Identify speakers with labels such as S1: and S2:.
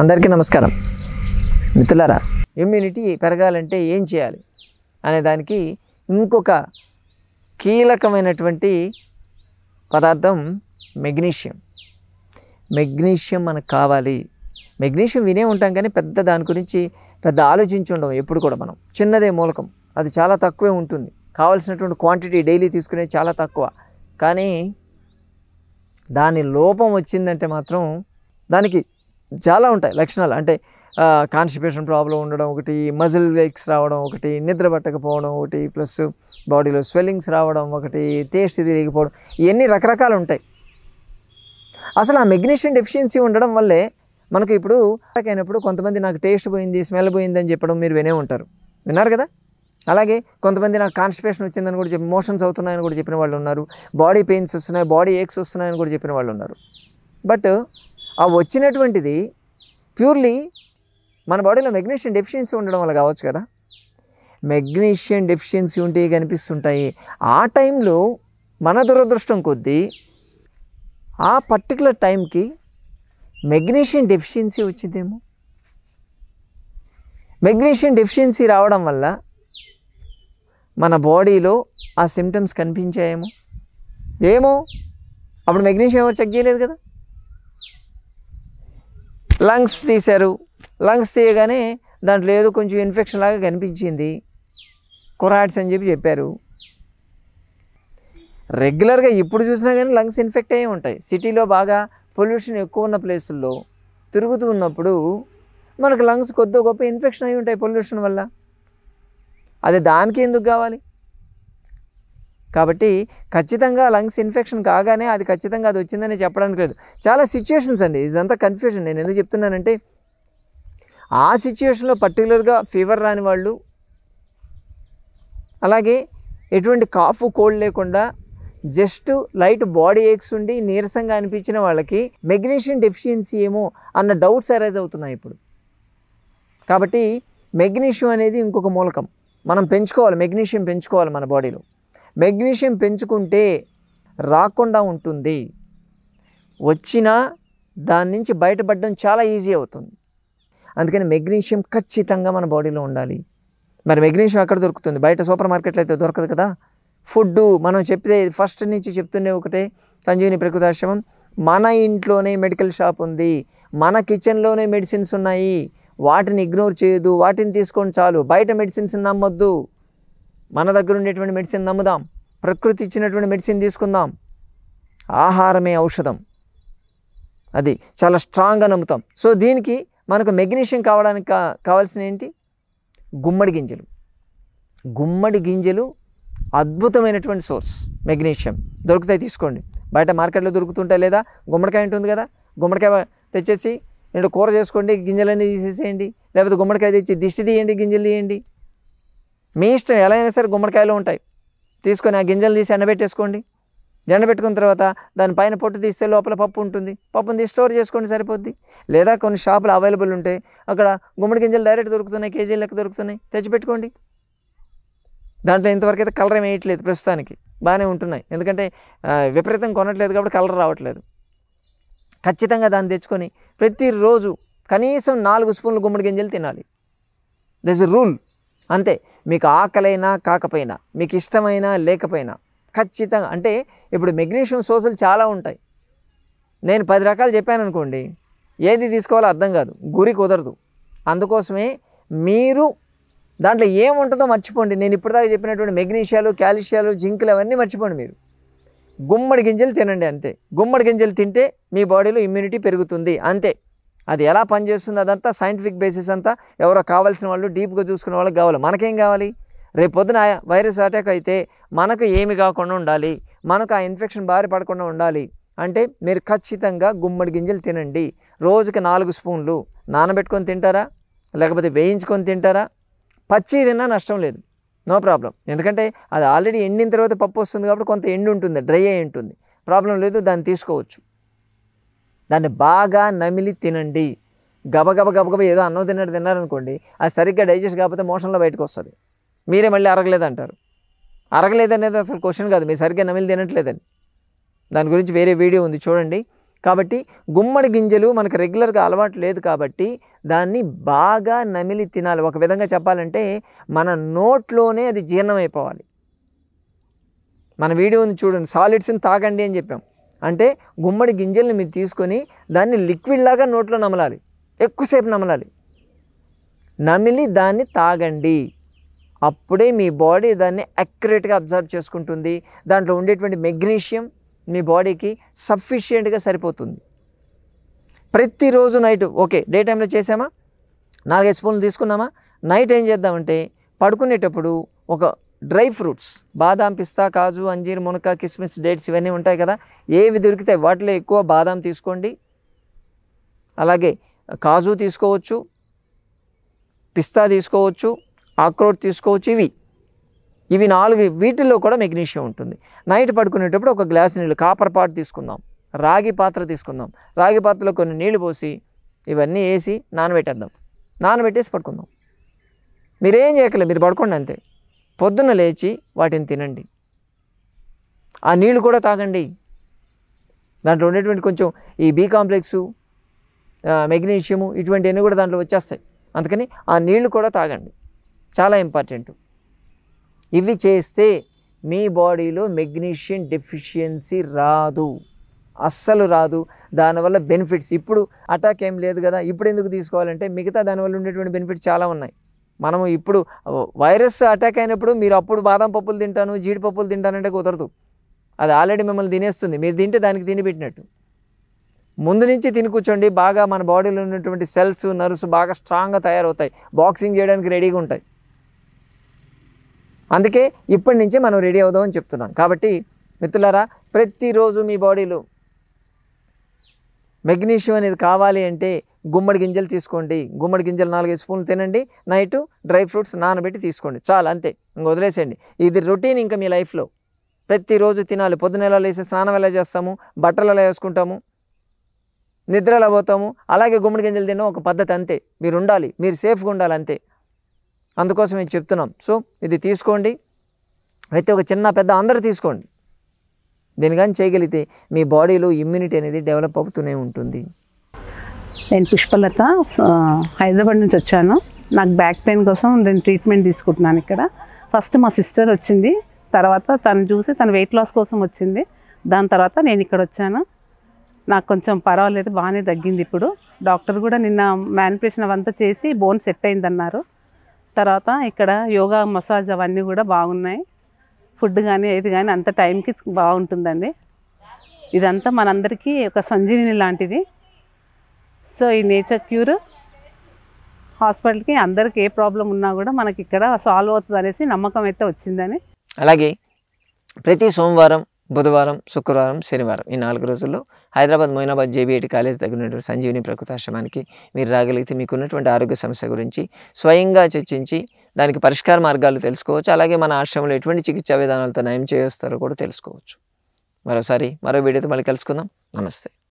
S1: అందరికీ నమస్కారం మిత్రులారా ఇమ్యూనిటీ పెరగాలంటే ఏం చేయాలి అనే దానికి ఇంకొక కీలకమైనటువంటి పదార్థం మెగ్నీషియం మెగ్నీషియం మనకు కావాలి మెగ్నీషియం వినే ఉంటాం కానీ పెద్ద దాని గురించి పెద్ద ఆలోచించి ఉండవు ఎప్పుడు కూడా మనం చిన్నదే మూలకం అది చాలా తక్కువే ఉంటుంది కావాల్సినటువంటి క్వాంటిటీ డైలీ తీసుకునేది చాలా తక్కువ కానీ దాని లోపం వచ్చిందంటే మాత్రం దానికి చాలా ఉంటాయి లక్షణాలు అంటే కాన్స్టిపేషన్ ప్రాబ్లం ఉండడం ఒకటి మజిల్ వేక్స్ రావడం ఒకటి నిద్ర పట్టకపోవడం ఒకటి ప్లస్ బాడీలో స్వెల్లింగ్స్ రావడం ఒకటి టేస్ట్ తిరిగిపోవడం ఇవన్నీ రకరకాలు ఉంటాయి అసలు ఆ మెగ్నీషియం డెఫిషియన్సీ ఉండడం వల్లే మనకు ఇప్పుడు అయినప్పుడు కొంతమంది నాకు టేస్ట్ పోయింది స్మెల్ పోయింది అని చెప్పడం మీరు వినే ఉంటారు విన్నారు కదా అలాగే కొంతమంది నాకు కాన్స్టిపేషన్ వచ్చిందని కూడా చెప్పి మోషన్స్ అవుతున్నాయని కూడా చెప్పిన వాళ్ళు ఉన్నారు బాడీ పెయిన్స్ వస్తున్నాయి బాడీ ఏక్స్ వస్తున్నాయని కూడా చెప్పిన వాళ్ళు ఉన్నారు బట్ ఆ వచ్చినటువంటిది ప్యూర్లీ మన బాడీలో మెగ్నీషియం డెఫిషియన్సీ ఉండడం వల్ల కావచ్చు కదా మెగ్నీషియం డెఫిషియన్సీ ఉంటే కనిపిస్తుంటాయి ఆ టైంలో మన దురదృష్టం కొద్దీ ఆ పర్టికులర్ టైంకి మెగ్నీషియం డెఫిషియన్సీ వచ్చిందేమో మెగ్నీషియం డెఫిషియన్సీ రావడం వల్ల మన బాడీలో ఆ సిమ్టమ్స్ కనిపించాయేమో ఏమో అప్పుడు మెగ్నీషియం ఎవరు చెక్ చేయలేదు కదా లంగ్స్ తీశారు లంగ్స్ తీయగానే దాంట్లో ఏదో కొంచెం ఇన్ఫెక్షన్ లాగా కనిపించింది కొరాట్స్ అని చెప్పి చెప్పారు రెగ్యులర్గా ఇప్పుడు చూసినా కానీ లంగ్స్ ఇన్ఫెక్ట్ అయ్యి ఉంటాయి సిటీలో బాగా పొల్యూషన్ ఎక్కువ ఉన్న ప్లేసుల్లో తిరుగుతూ ఉన్నప్పుడు మనకు లంగ్స్ కొద్దిగా గొప్ప ఇన్ఫెక్షన్ అయి ఉంటాయి పొల్యూషన్ వల్ల అది దానికి ఎందుకు కావాలి కాబట్టి ఖచ్చితంగా లంగ్స్ ఇన్ఫెక్షన్ కాగానే అది ఖచ్చితంగా అది వచ్చిందని చెప్పడానికి లేదు చాలా సిచ్యుయేషన్స్ అండి ఇదంతా కన్ఫ్యూషన్ నేను ఎందుకు చెప్తున్నానంటే ఆ సిచ్యుయేషన్లో పర్టికులర్గా ఫీవర్ రాని వాళ్ళు అలాగే ఎటువంటి కాఫ్ కోల్డ్ లేకుండా జస్ట్ లైట్ బాడీ ఏక్స్ ఉండి నీరసంగా అనిపించిన వాళ్ళకి మెగ్నీషియం డెఫిషియన్సీ ఏమో అన్న డౌట్స్ అరైజ్ అవుతున్నాయి ఇప్పుడు కాబట్టి మెగ్నీషియం అనేది ఇంకొక మూలకం మనం పెంచుకోవాలి మెగ్నీషియం పెంచుకోవాలి మన బాడీలో మెగ్నీషియం పెంచుకుంటే రాకుండా ఉంటుంది వచ్చినా దాని నుంచి బయటపడడం చాలా ఈజీ అవుతుంది అందుకని మెగ్నీషియం ఖచ్చితంగా మన బాడీలో ఉండాలి మరి మెగ్నీషియం ఎక్కడ దొరుకుతుంది బయట సూపర్ మార్కెట్లో అయితే దొరకదు కదా ఫుడ్ మనం చెప్తే ఫస్ట్ నుంచి చెప్తుండే ఒకటే సంజీవిని ప్రకృతాశ్రమం మన ఇంట్లోనే మెడికల్ షాప్ ఉంది మన కిచెన్లోనే మెడిసిన్స్ ఉన్నాయి వాటిని ఇగ్నోర్ చేయదు వాటిని తీసుకొని చాలు బయట మెడిసిన్స్ నమ్మొద్దు మన దగ్గర ఉండేటువంటి మెడిసిన్ నమ్ముదాం ప్రకృతి ఇచ్చినటువంటి మెడిసిన్ తీసుకుందాం ఆహారమే ఔషధం అది చాలా స్ట్రాంగ్గా నమ్ముతాం సో దీనికి మనకు మెగ్నీషియం కావడానికి కావాల్సిన ఏంటి గుమ్మడి గింజలు గుమ్మడి గింజలు అద్భుతమైనటువంటి సోర్స్ మెగ్నీషియం దొరుకుతాయి తీసుకోండి బయట మార్కెట్లో దొరుకుతుంటాయి లేదా గుమ్మడికాయ ఉంటుంది కదా గుమ్మడికాయ తెచ్చేసి రెండు కూర చేసుకోండి గింజలన్నీ తీసేసేయండి లేకపోతే గుమ్మడికాయ తెచ్చి దిష్టి తీయండి గింజలు తీయండి మీ ఇష్టం ఎలా అయినా సరే గుమ్మడికాయలు ఉంటాయి తీసుకొని ఆ గింజలు తీసి ఎండబెట్టేసుకోండి ఎండబెట్టుకున్న తర్వాత దానిపైన పొట్టు తీస్తే లోపల పప్పు ఉంటుంది పప్పుని తీసి స్టోర్ చేసుకోండి సరిపోద్ది లేదా కొన్ని షాపులు అవైలబుల్ ఉంటాయి అక్కడ గుమ్మడి గింజలు డైరెక్ట్ దొరుకుతున్నాయి కేజీలు లెక్క దొరుకుతున్నాయి తెచ్చిపెట్టుకోండి దాంట్లో ఇంతవరకు అయితే కలర్ ఏమి వేయట్లేదు ప్రస్తుతానికి బాగానే ఉంటున్నాయి ఎందుకంటే విపరీతం కొనట్లేదు కాబట్టి కలర్ రావట్లేదు ఖచ్చితంగా దాన్ని తెచ్చుకొని ప్రతిరోజు కనీసం నాలుగు స్పూన్లు గుమ్మడి గింజలు తినాలి దిస్ రూల్ అంతే మీకు ఆకలైనా కాకపోయినా మీకు ఇష్టమైనా లేకపోయినా ఖచ్చితంగా అంటే ఇప్పుడు మెగ్నీషియం సోసులు చాలా ఉంటాయి నేను పది రకాలు చెప్పాను అనుకోండి ఏది తీసుకోవాలో అర్థం కాదు గురి కుదరదు అందుకోసమే మీరు దాంట్లో ఏముంటుందో మర్చిపోండి నేను ఇప్పటిదాకా చెప్పినటువంటి మెగ్నీషియాలు కాల్షియాలు జింకులు అవన్నీ మర్చిపోండి మీరు గుమ్మడి గింజలు తినండి అంతే గుమ్మడి గింజలు తింటే మీ బాడీలో ఇమ్యూనిటీ పెరుగుతుంది అంతే అది ఎలా పనిచేస్తుంది అదంతా సైంటిఫిక్ బేసిస్ అంతా ఎవరో కావాల్సిన వాళ్ళు డీప్గా చూసుకునే వాళ్ళకి కావాలి మనకేం కావాలి రేపు పొద్దున వైరస్ అటాక్ అయితే మనకు ఏమి కాకుండా ఉండాలి మనకు ఆ ఇన్ఫెక్షన్ బారి పడకుండా ఉండాలి అంటే మీరు ఖచ్చితంగా గుమ్మడి గింజలు తినండి రోజుకి నాలుగు స్పూన్లు నానబెట్టుకొని తింటారా లేకపోతే వేయించుకొని తింటారా పచ్చి తిన్నా నష్టం లేదు నో ప్రాబ్లం ఎందుకంటే అది ఆల్రెడీ ఎండిన తర్వాత పప్పు వస్తుంది కాబట్టి కొంత ఎండు ఉంటుంది డ్రై అయి ఉంటుంది ప్రాబ్లం లేదు దాన్ని తీసుకోవచ్చు దాన్ని బాగా నమిలి తినండి గబగబ గబగబ ఏదో అన్నం తిన్నట్టు తిన్నారనుకోండి అది సరిగ్గా డైజెస్ట్ కాకపోతే మోషన్లో బయటకు వస్తుంది మీరే మళ్ళీ అరగలేదంటారు అరగలేదనేది అసలు క్వశ్చన్ కాదు మీరు సరిగ్గా నమిలి తినట్లేదని దాని గురించి వేరే వీడియో ఉంది చూడండి కాబట్టి గుమ్మడి గింజలు మనకు రెగ్యులర్గా అలవాటు లేదు కాబట్టి దాన్ని బాగా నమిలి తినాలి ఒక విధంగా చెప్పాలంటే మన నోట్లోనే అది జీర్ణమైపోవాలి మన వీడియో ఉంది చూడండి సాలిడ్స్ని తాగండి అని చెప్పాం అంటే గుమ్మడి గింజల్ని మీరు తీసుకొని దాన్ని లిక్విడ్ లాగా నోట్లో నమలాలి ఎక్కువసేపు నమలాలి నమిలి దాన్ని తాగండి అప్పుడే మీ బాడీ దాన్ని అక్యురేట్గా అబ్జర్వ్ చేసుకుంటుంది దాంట్లో ఉండేటువంటి మెగ్నీషియం మీ బాడీకి సఫిషియెంట్గా సరిపోతుంది ప్రతిరోజు నైట్ ఓకే డే టైంలో చేసామా నాలుగైదు స్పూన్లు తీసుకున్నామా నైట్ ఏం చేద్దామంటే పడుకునేటప్పుడు ఒక డ్రై ఫ్రూట్స్ బాదాం పిస్తా కాజు అంజీర్ మునక కిస్మిస్ డేట్స్ ఇవన్నీ ఉంటాయి కదా ఏవి దొరికితే వాటిలో ఎక్కువ బాదాం తీసుకోండి అలాగే కాజు తీసుకోవచ్చు పిస్తా తీసుకోవచ్చు ఆక్రోట్ తీసుకోవచ్చు ఇవి ఇవి నాలుగు వీటిల్లో కూడా మెగ్నీషియం ఉంటుంది నైట్ పడుకునేటప్పుడు ఒక గ్లాస్ నీళ్ళు కాపర్ పాట్ తీసుకుందాం రాగి పాత్ర తీసుకుందాం రాగి పాత్రలో కొన్ని నీళ్లు పోసి ఇవన్నీ వేసి నానబెట్టేద్దాం నానబెట్టేసి పడుకుందాం మీరేం చేయకలేదు మీరు పడుకోండి అంతే పొద్దున లేచి వాటిని తినండి ఆ నీళ్లు కూడా తాగండి దాంట్లో ఉండేటువంటి కొంచెం ఈ బీ కాంప్లెక్సు మెగ్నీషియము ఇటువంటివన్నీ కూడా దాంట్లో వచ్చేస్తాయి అందుకని ఆ నీళ్లు కూడా తాగండి చాలా ఇంపార్టెంట్ ఇవి చేస్తే మీ బాడీలో మెగ్నీషియం డెఫిషియన్సీ రాదు అస్సలు రాదు దానివల్ల బెనిఫిట్స్ ఇప్పుడు అటాక్ ఏం లేదు కదా ఇప్పుడు ఎందుకు తీసుకోవాలంటే మిగతా దానివల్ల ఉండేటువంటి బెనిఫిట్స్ చాలా ఉన్నాయి మనము ఇప్పుడు వైరస్ అటాక్ అయినప్పుడు మీరు అప్పుడు బాదం పప్పులు తింటాను జీడిపప్పులు తింటానంటే కుదరదు అది ఆల్రెడీ మిమ్మల్ని తినేస్తుంది మీరు తింటే దానికి తినిపెట్టినట్టు ముందు నుంచి తిని కూర్చోండి బాగా మన బాడీలో ఉన్నటువంటి సెల్స్ నర్వ్స్ బాగా స్ట్రాంగ్గా తయారవుతాయి బాక్సింగ్ చేయడానికి రెడీగా ఉంటాయి అందుకే ఇప్పటి నుంచే మనం రెడీ అవుదామని చెప్తున్నాం కాబట్టి మిత్రులారా ప్రతిరోజు మీ బాడీలో మెగ్నీషియం అనేది కావాలి అంటే గుమ్మడి గింజలు తీసుకోండి గుమ్మడి గింజలు నాలుగైదు స్పూన్లు తినండి నైట్ డ్రై ఫ్రూట్స్ నానబెట్టి తీసుకోండి చాలు అంతే ఇంక వదిలేసేయండి ఇది రొటీన్ ఇంకా మీ లైఫ్లో ప్రతిరోజు తినాలి పొద్దునెలా లేసి స్నానం ఎలా చేస్తాము బట్టలు ఎలా వేసుకుంటాము నిద్ర ఎలా పోతాము అలాగే గుమ్మడి గింజలు తినడం ఒక పద్ధతి అంతే మీరు ఉండాలి మీరు సేఫ్గా ఉండాలి అంతే అందుకోసం మేము చెప్తున్నాం సో ఇది తీసుకోండి అయితే ఒక చిన్న పెద్ద అందరూ తీసుకోండి దీని కానీ చేయగలిగితే మీ బాడీలో ఇమ్యూనిటీ అనేది డెవలప్ అవుతూనే ఉంటుంది నేను పుష్పలత హైదరాబాద్ నుంచి వచ్చాను నాకు బ్యాక్ పెయిన్ కోసం నేను ట్రీట్మెంట్ తీసుకుంటున్నాను ఇక్కడ ఫస్ట్ మా సిస్టర్ వచ్చింది తర్వాత తను చూసి తను వెయిట్ లాస్ కోసం వచ్చింది దాని తర్వాత నేను ఇక్కడ వచ్చాను నాకు కొంచెం పర్వాలేదు బాగానే తగ్గింది ఇప్పుడు డాక్టర్ కూడా నిన్న మ్యానిపులేషన్ అవంతా చేసి బోన్ సెట్ అయిందన్నారు తర్వాత ఇక్కడ యోగా మసాజ్ అవన్నీ కూడా బాగున్నాయి ఫుడ్ కానీ ఏది కానీ అంత టైంకి బాగుంటుందండి ఇదంతా మనందరికీ ఒక సంజీవిని లాంటిది సో ఈ నేచర్ క్యూర్ హాస్పిటల్కి అందరికి ఏ ప్రాబ్లం ఉన్నా కూడా మనకి ఇక్కడ సాల్వ్ అవుతుంది అనేసి నమ్మకం అయితే వచ్చిందని అలాగే ప్రతి సోమవారం బుధవారం శుక్రవారం శనివారం ఈ నాలుగు రోజుల్లో హైదరాబాద్ మొయినాబాద్ జేబీఐటి కాలేజ్ దగ్గర ఉన్నటువంటి సంజీవిని ప్రకృతాశ్రమానికి మీరు రాగలిగితే మీకున్నటువంటి ఆరోగ్య సమస్య గురించి స్వయంగా చర్చించి దానికి పరిష్కార మార్గాలు తెలుసుకోవచ్చు అలాగే మన ఆశ్రమంలో ఎటువంటి చికిత్సా విధానాలతో నయం చేస్తారో కూడా తెలుసుకోవచ్చు మరోసారి మరో వీడియోతో మళ్ళీ కలుసుకుందాం నమస్తే